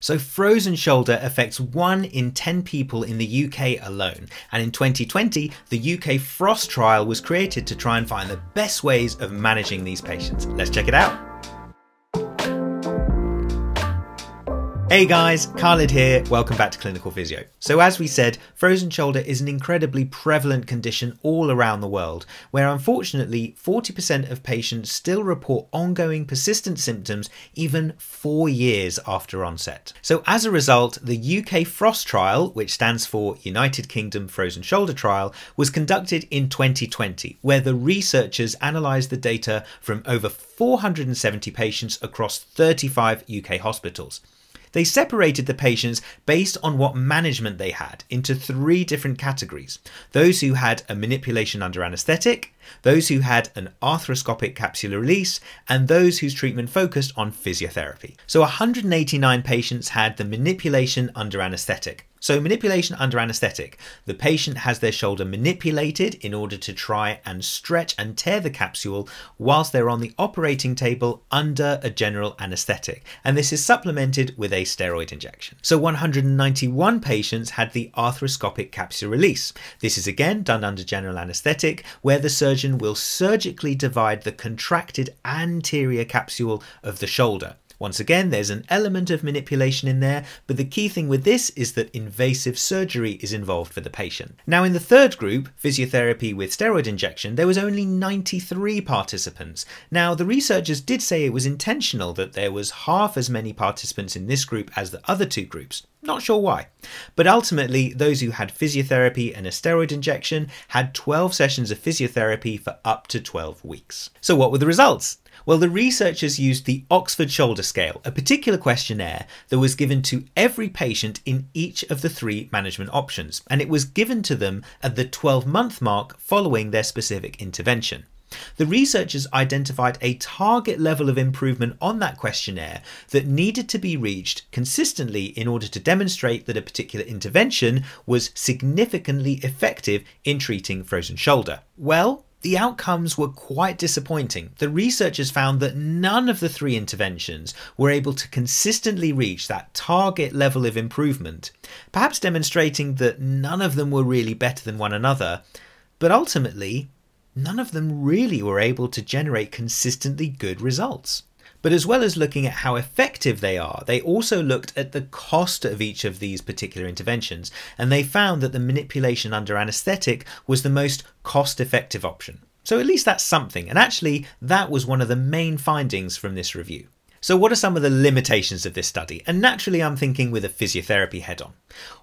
So, frozen shoulder affects 1 in 10 people in the UK alone, and in 2020, the UK Frost Trial was created to try and find the best ways of managing these patients. Let's check it out. Hey guys, Khalid here. Welcome back to Clinical Physio. So as we said, frozen shoulder is an incredibly prevalent condition all around the world, where unfortunately 40% of patients still report ongoing persistent symptoms even four years after onset. So as a result, the UK FROST trial, which stands for United Kingdom Frozen Shoulder Trial, was conducted in 2020, where the researchers analysed the data from over 470 patients across 35 UK hospitals. They separated the patients based on what management they had into three different categories those who had a manipulation under anaesthetic, those who had an arthroscopic capsular release, and those whose treatment focused on physiotherapy. So 189 patients had the manipulation under anaesthetic, so, manipulation under anesthetic. The patient has their shoulder manipulated in order to try and stretch and tear the capsule whilst they're on the operating table under a general anesthetic. And this is supplemented with a steroid injection. So, 191 patients had the arthroscopic capsule release. This is again done under general anesthetic, where the surgeon will surgically divide the contracted anterior capsule of the shoulder. Once again, there's an element of manipulation in there, but the key thing with this is that invasive surgery is involved for the patient. Now in the third group, physiotherapy with steroid injection, there was only 93 participants. Now the researchers did say it was intentional that there was half as many participants in this group as the other two groups, not sure why. But ultimately, those who had physiotherapy and a steroid injection had 12 sessions of physiotherapy for up to 12 weeks. So, what were the results? Well, the researchers used the Oxford Shoulder Scale, a particular questionnaire that was given to every patient in each of the three management options, and it was given to them at the 12 month mark following their specific intervention. The researchers identified a target level of improvement on that questionnaire that needed to be reached consistently in order to demonstrate that a particular intervention was significantly effective in treating frozen shoulder. Well, the outcomes were quite disappointing. The researchers found that none of the three interventions were able to consistently reach that target level of improvement, perhaps demonstrating that none of them were really better than one another, but ultimately, none of them really were able to generate consistently good results. But as well as looking at how effective they are, they also looked at the cost of each of these particular interventions, and they found that the manipulation under anaesthetic was the most cost effective option. So at least that's something, and actually, that was one of the main findings from this review. So, what are some of the limitations of this study? And naturally, I'm thinking with a physiotherapy head on.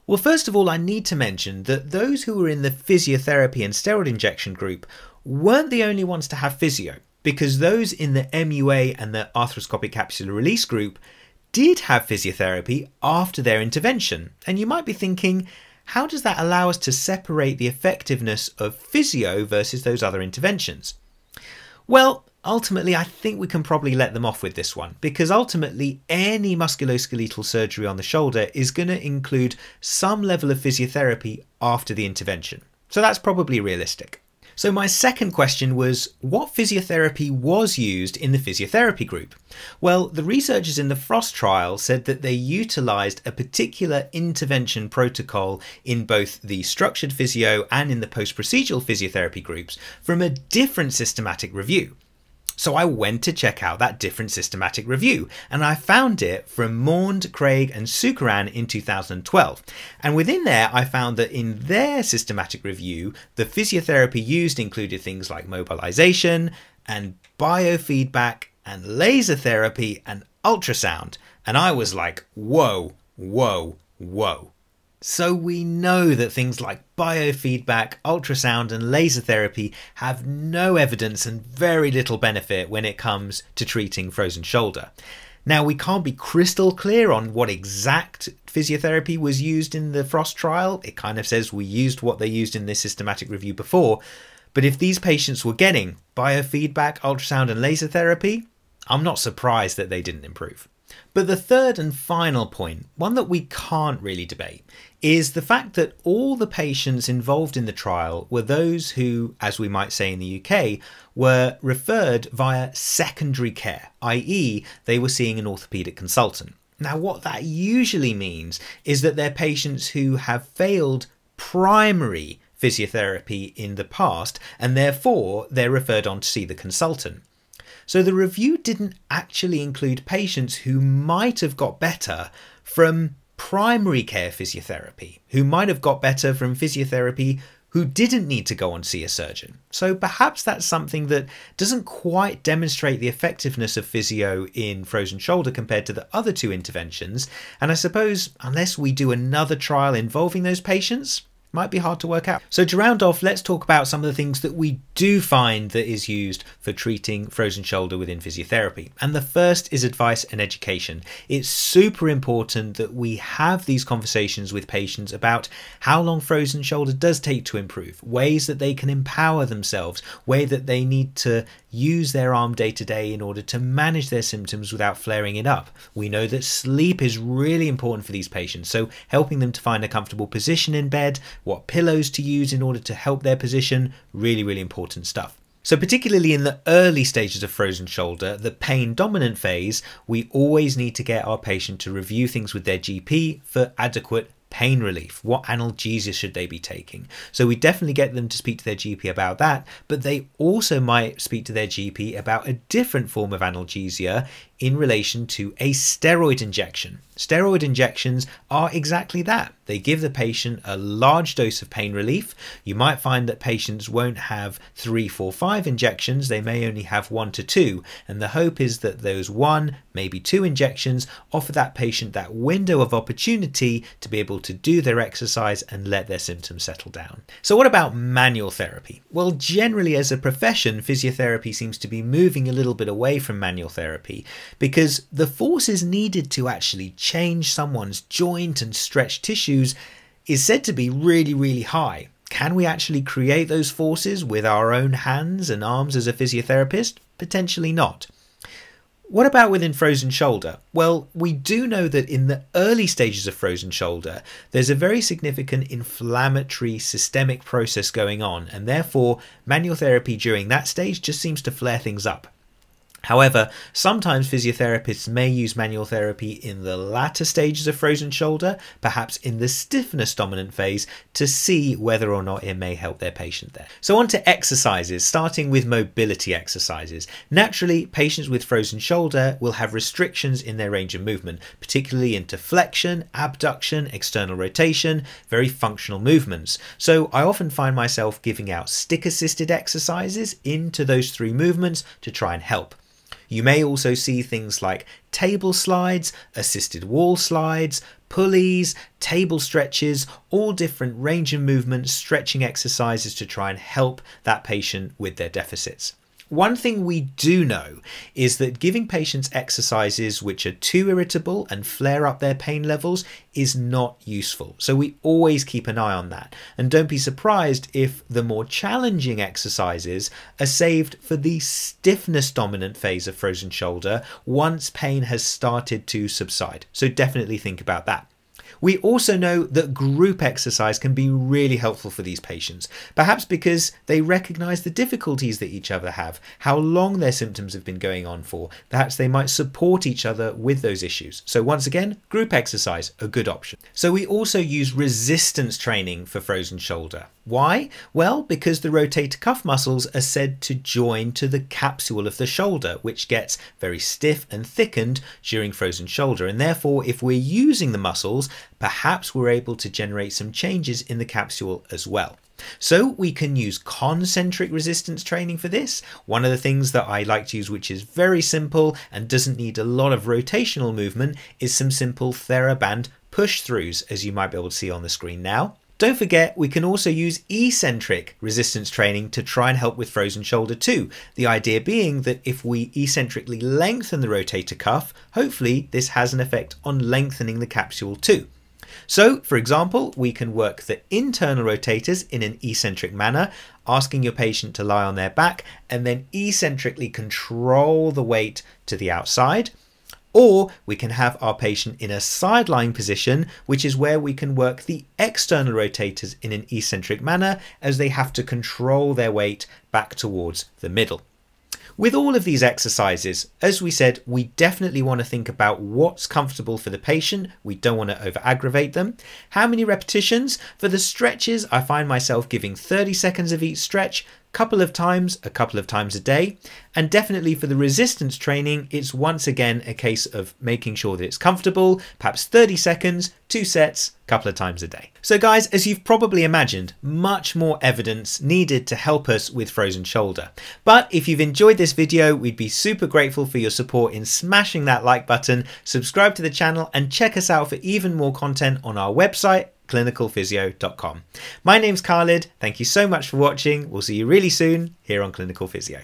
Well, first of all, I need to mention that those who were in the physiotherapy and steroid injection group weren't the only ones to have physio because those in the MUA and the arthroscopic capsular release group did have physiotherapy after their intervention. And you might be thinking, how does that allow us to separate the effectiveness of physio versus those other interventions? Well, ultimately, I think we can probably let them off with this one because ultimately, any musculoskeletal surgery on the shoulder is going to include some level of physiotherapy after the intervention. So that's probably realistic. So, my second question was what physiotherapy was used in the physiotherapy group? Well, the researchers in the Frost trial said that they utilised a particular intervention protocol in both the structured physio and in the post procedural physiotherapy groups from a different systematic review. So I went to check out that different systematic review, and I found it from Maund, Craig, and Sukaran in 2012. And within there, I found that in their systematic review, the physiotherapy used included things like mobilization and biofeedback and laser therapy and ultrasound. And I was like, whoa, whoa, whoa. So we know that things like biofeedback, ultrasound, and laser therapy have no evidence and very little benefit when it comes to treating frozen shoulder. Now, we can't be crystal clear on what exact physiotherapy was used in the Frost trial. It kind of says we used what they used in this systematic review before. But if these patients were getting biofeedback, ultrasound, and laser therapy, I'm not surprised that they didn't improve. But the third and final point, one that we can't really debate, is the fact that all the patients involved in the trial were those who, as we might say in the UK, were referred via secondary care, i.e., they were seeing an orthopaedic consultant. Now, what that usually means is that they're patients who have failed primary physiotherapy in the past and therefore they're referred on to see the consultant. So the review didn't actually include patients who might have got better from primary care physiotherapy, who might have got better from physiotherapy who didn't need to go and see a surgeon. So perhaps that's something that doesn't quite demonstrate the effectiveness of physio in frozen shoulder compared to the other two interventions. And I suppose unless we do another trial involving those patients, might be hard to work out. So to round off, let's talk about some of the things that we do find that is used for treating frozen shoulder within physiotherapy. And the first is advice and education. It's super important that we have these conversations with patients about how long frozen shoulder does take to improve, ways that they can empower themselves, way that they need to use their arm day to day in order to manage their symptoms without flaring it up. We know that sleep is really important for these patients, so helping them to find a comfortable position in bed, what pillows to use in order to help their position, really, really important stuff. So, particularly in the early stages of frozen shoulder, the pain dominant phase, we always need to get our patient to review things with their GP for adequate pain relief? What analgesia should they be taking? So we definitely get them to speak to their GP about that, but they also might speak to their GP about a different form of analgesia in relation to a steroid injection. Steroid injections are exactly that. They give the patient a large dose of pain relief. You might find that patients won't have three, four, five injections. They may only have one to two. And the hope is that those one, maybe two injections offer that patient that window of opportunity to be able to do their exercise and let their symptoms settle down. So what about manual therapy? Well, generally as a profession, physiotherapy seems to be moving a little bit away from manual therapy because the forces needed to actually change someone's joint and stretched tissues is said to be really, really high. Can we actually create those forces with our own hands and arms as a physiotherapist? Potentially not. What about within frozen shoulder? Well, we do know that in the early stages of frozen shoulder, there's a very significant inflammatory systemic process going on, and therefore manual therapy during that stage just seems to flare things up. However, sometimes physiotherapists may use manual therapy in the latter stages of frozen shoulder, perhaps in the stiffness dominant phase, to see whether or not it may help their patient there. So, on to exercises, starting with mobility exercises. Naturally, patients with frozen shoulder will have restrictions in their range of movement, particularly into flexion, abduction, external rotation, very functional movements. So, I often find myself giving out stick assisted exercises into those three movements to try and help. You may also see things like table slides, assisted wall slides, pulleys, table stretches, all different range of movement stretching exercises to try and help that patient with their deficits. One thing we do know is that giving patients exercises which are too irritable and flare up their pain levels is not useful. So we always keep an eye on that. And don't be surprised if the more challenging exercises are saved for the stiffness dominant phase of frozen shoulder once pain has started to subside. So definitely think about that. We also know that group exercise can be really helpful for these patients, perhaps because they recognize the difficulties that each other have, how long their symptoms have been going on for. Perhaps they might support each other with those issues. So once again, group exercise, a good option. So we also use resistance training for frozen shoulder. Why? Well, because the rotator cuff muscles are said to join to the capsule of the shoulder, which gets very stiff and thickened during frozen shoulder. And therefore, if we're using the muscles, perhaps we're able to generate some changes in the capsule as well. So we can use concentric resistance training for this. One of the things that I like to use, which is very simple and doesn't need a lot of rotational movement, is some simple TheraBand push throughs, as you might be able to see on the screen now. Don't forget, we can also use eccentric resistance training to try and help with frozen shoulder too. The idea being that if we eccentrically lengthen the rotator cuff, hopefully this has an effect on lengthening the capsule too. So, for example, we can work the internal rotators in an eccentric manner, asking your patient to lie on their back and then eccentrically control the weight to the outside. Or we can have our patient in a sideline position, which is where we can work the external rotators in an eccentric manner as they have to control their weight back towards the middle. With all of these exercises, as we said, we definitely want to think about what's comfortable for the patient. We don't want to over aggravate them. How many repetitions? For the stretches, I find myself giving 30 seconds of each stretch, couple of times, a couple of times a day. And definitely for the resistance training, it's once again a case of making sure that it's comfortable, perhaps 30 seconds, two sets, couple of times a day. So guys, as you've probably imagined, much more evidence needed to help us with frozen shoulder. But if you've enjoyed this video, we'd be super grateful for your support in smashing that like button, subscribe to the channel and check us out for even more content on our website clinicalphysio.com. My name's Khalid. Thank you so much for watching. We'll see you really soon here on Clinical Physio.